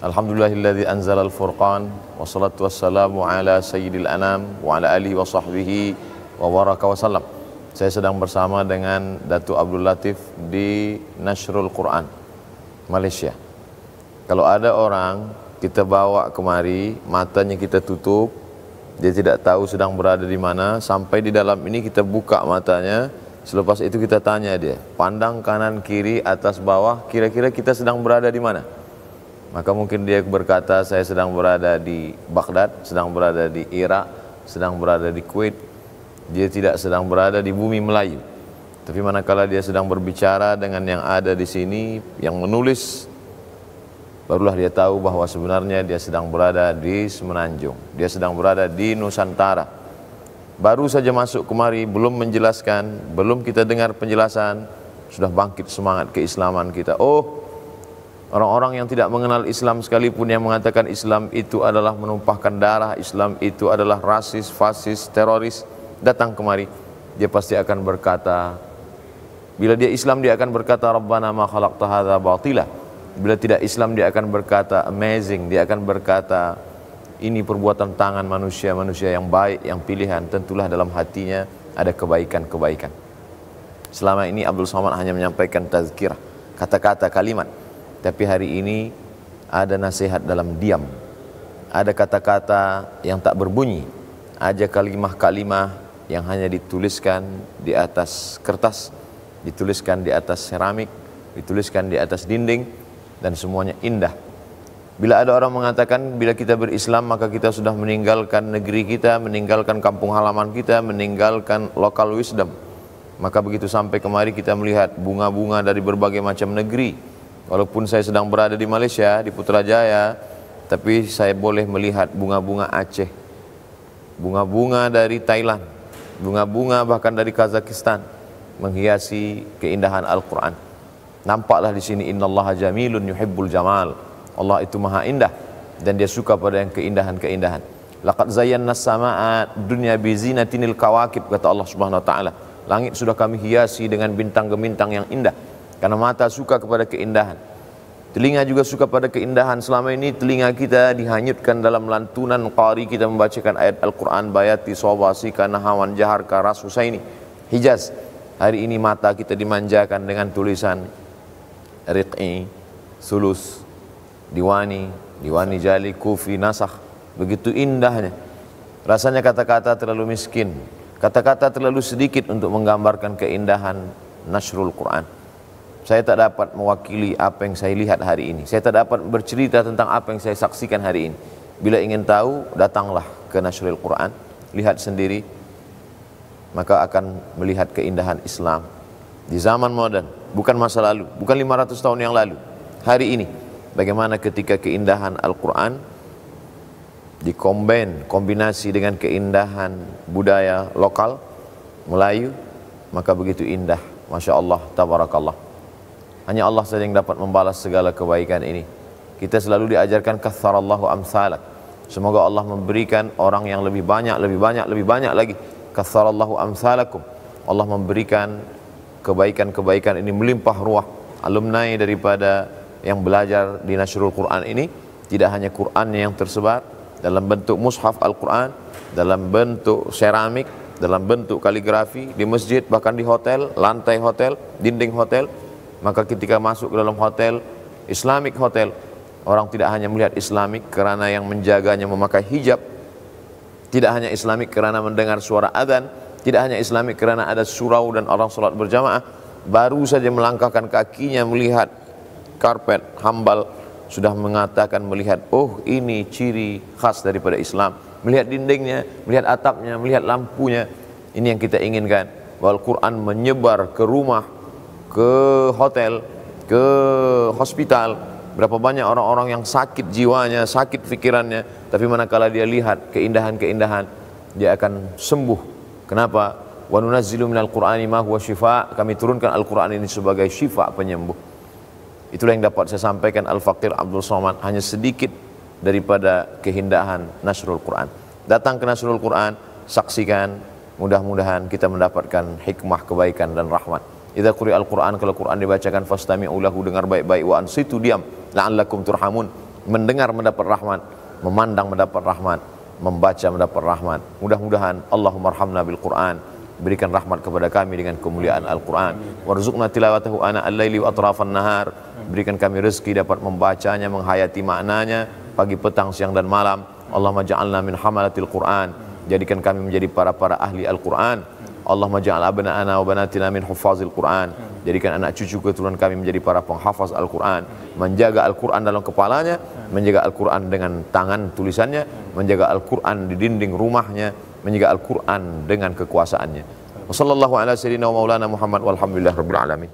Alhamdulillahilladzi anzalal furqan wassalatu wassalamu ala sayyidil anam wa ala alihi wa sahbihi wa Saya sedang bersama dengan Datu Abdul Latif di Nasrul Quran Malaysia. Kalau ada orang kita bawa kemari, matanya kita tutup, dia tidak tahu sedang berada di mana, sampai di dalam ini kita buka matanya, selepas itu kita tanya dia, pandang kanan kiri atas bawah, kira-kira kita sedang berada di mana? Maka mungkin dia berkata saya sedang berada di Baghdad, sedang berada di Irak, sedang berada di Kuwait. Dia tidak sedang berada di bumi Melayu. Tapi manakala dia sedang berbicara dengan yang ada di sini, yang menulis, barulah dia tahu bahwa sebenarnya dia sedang berada di Semenanjung. Dia sedang berada di Nusantara. Baru saja masuk kemari, belum menjelaskan, belum kita dengar penjelasan, sudah bangkit semangat keislaman kita. Oh, Orang-orang yang tidak mengenal Islam sekalipun yang mengatakan Islam itu adalah menumpahkan darah, Islam itu adalah rasis, fasis, teroris, datang kemari. Dia pasti akan berkata, bila dia Islam dia akan berkata Rabbana ma khalaqta hadza batila. Bila tidak Islam dia akan berkata amazing, dia akan berkata ini perbuatan tangan manusia-manusia yang baik, yang pilihan, tentulah dalam hatinya ada kebaikan-kebaikan. Selama ini Abdul Somad hanya menyampaikan tazkirah, kata-kata, kalimat. Tapi hari ini ada nasihat dalam diam. Ada kata-kata yang tak berbunyi. Ada kalimah-kalimah yang hanya dituliskan di atas kertas, dituliskan di atas seramik, dituliskan di atas dinding, dan semuanya indah. Bila ada orang mengatakan bila kita berislam maka kita sudah meninggalkan negeri kita, meninggalkan kampung halaman kita, meninggalkan lokal wisdom. Maka begitu sampai kemari kita melihat bunga-bunga dari berbagai macam negeri, Walaupun saya sedang berada di Malaysia, di Putrajaya, tapi saya boleh melihat bunga-bunga Aceh, bunga-bunga dari Thailand, bunga-bunga bahkan dari Kazakhstan menghiasi keindahan Al-Quran. Nampaklah di sini innallaha jamilun yuhibbul jamal. Allah itu maha indah dan dia suka pada yang keindahan-keindahan. Laqad zayyana samaa dunya bi zinatinil kawakib kata Allah Subhanahu wa taala. Langit sudah kami hiasi dengan bintang gemintang yang indah. Karena mata suka kepada keindahan. Telinga juga suka pada keindahan. Selama ini telinga kita dihanyutkan dalam lantunan qari kita membacakan ayat Al-Quran Bayati, Sawasi, Kanahawan, Jahar, susah Husaini, Hijaz. Hari ini mata kita dimanjakan dengan tulisan Riq'i, Sulus, Diwani, Diwani Jali, Kufi, Nasakh. Begitu indahnya. Rasanya kata-kata terlalu miskin. Kata-kata terlalu sedikit untuk menggambarkan keindahan Nasrul Quran. Saya tak dapat mewakili apa yang saya lihat hari ini. Saya tak dapat bercerita tentang apa yang saya saksikan hari ini. Bila ingin tahu, datanglah ke Nasrul Quran, lihat sendiri, maka akan melihat keindahan Islam di zaman modern, bukan masa lalu, bukan 500 tahun yang lalu. Hari ini, bagaimana ketika keindahan Al-Quran dikomben, kombinasi dengan keindahan budaya lokal, Melayu, maka begitu indah. Masya Allah, tabarakallah. Hanya Allah saja yang dapat membalas segala kebaikan ini. Kita selalu diajarkan katharallahu amsalak. Semoga Allah memberikan orang yang lebih banyak, lebih banyak, lebih banyak lagi. Katharallahu amsalakum. Allah memberikan kebaikan-kebaikan ini melimpah ruah. Alumni daripada yang belajar di Nasrul Quran ini tidak hanya Quran yang tersebar dalam bentuk mushaf Al-Quran, dalam bentuk seramik, dalam bentuk kaligrafi di masjid bahkan di hotel, lantai hotel, dinding hotel maka ketika masuk ke dalam hotel, Islamic hotel, orang tidak hanya melihat Islamic karena yang menjaganya memakai hijab, tidak hanya Islamic karena mendengar suara adzan, tidak hanya Islamic karena ada surau dan orang sholat berjamaah, baru saja melangkahkan kakinya melihat karpet, hambal, sudah mengatakan melihat, oh ini ciri khas daripada Islam. Melihat dindingnya, melihat atapnya, melihat lampunya, ini yang kita inginkan. Bahwa Al-Quran menyebar ke rumah ke hotel, ke hospital, berapa banyak orang-orang yang sakit jiwanya, sakit pikirannya, tapi manakala dia lihat keindahan-keindahan, dia akan sembuh. Kenapa? Wa nunazzilu minal Qur'ani ma huwa shifa. Kami turunkan Al-Qur'an ini sebagai syifa penyembuh. Itulah yang dapat saya sampaikan Al-Faqir Abdul Somad hanya sedikit daripada keindahan Nasrul Qur'an. Datang ke Nasrul Qur'an, saksikan mudah-mudahan kita mendapatkan hikmah kebaikan dan rahmat. Idza quri al-Qur'an kalau Quran dibacakan fastami'u lahu dengar baik-baik wa ansitu diam la'allakum turhamun. Mendengar mendapat rahmat, memandang mendapat rahmat, membaca mendapat rahmat. Mudah-mudahan Allahumma arhamna bil Qur'an berikan rahmat kepada kami dengan kemuliaan Al-Qur'an. Warzuqna tilawatahu ana al-laili wa atrafan nahar. Berikan kami rezeki dapat membacanya, menghayati maknanya pagi, petang, siang dan malam. Allahumma ja'alna min hamalatil Qur'an. Jadikan kami menjadi para-para ahli Al-Qur'an Allahumma ja'al abna'ana wa banatina min huffazil Qur'an. Jadikan anak cucu keturunan kami menjadi para penghafaz Al-Qur'an, menjaga Al-Qur'an dalam kepalanya, menjaga Al-Qur'an dengan tangan tulisannya, menjaga Al-Qur'an di dinding rumahnya, menjaga Al-Qur'an dengan kekuasaannya. Wassalamualaikum warahmatullahi wabarakatuh. alamin.